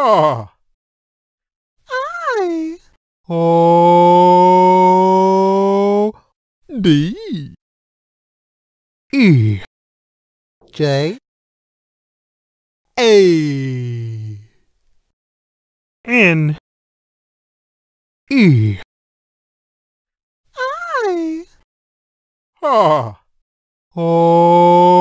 Ah. I. O. D. E. J. A. N. E. I. Ah. O.